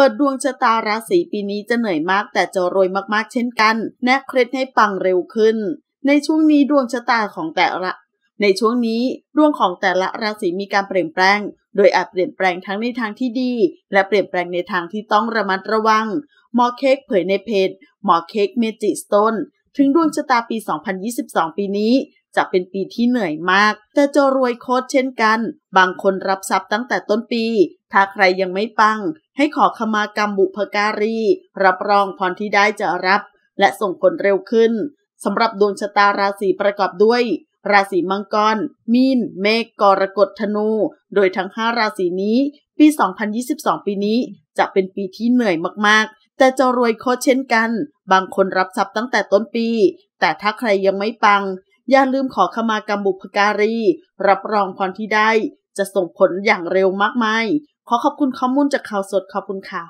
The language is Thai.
เปิดดวงชะตาราศีปีนี้จะเหนื่อยมากแต่จะรวยมากๆเช่นกัน แนะเคล็ดให้ปังเร็วขึ้น ในช่วงนี้ดวงชะตาของแต่ละ ในช่วงนี้ดวงของแต่ละราศีมีการเปลี่ยนแปลง โดยอาจเปลี่ยนแปลงทั้งในทางที่ดี และเปลี่ยนแปลงในทางที่ต้องระมัดระวังหมอเค้กเผยในเพจหมอเค้กเมจิสโตนถึงดวงชะตาปี 2022 ปีนี้จะเป็นปีที่เหนื่อยมาก แต่จะรวยโคตรเช่นกัน บางคนรับทรัพย์ตั้งแต่ต้นปี ถ้าใครยังไม่ปัง ให้ขอขมากรรมบุพการีรับรองพรที่ได้จะรับ และส่งผลเร็วขึ้นสำหรับดวงชะตาราศีประกอบด้วย ราศีมังกรมีนเมฆกรกฎธนู โดยทั้ง5ราศีนี้ ปี 2022 ปีนี้จะเป็นปีที่เหนื่อยมากๆ แต่จะรวยโคตรเช่นกัน บางคนรับทรัพย์ตั้งแต่ต้นปี แต่ถ้าใครยังไม่ปังอย่าลืมขอขมากรรมบุพการี รับรองพรที่ได้ จะส่งผลอย่างเร็วมากมาย ขอขอบคุณข้อมูลจากข่าวสด ขอบคุณค่ะ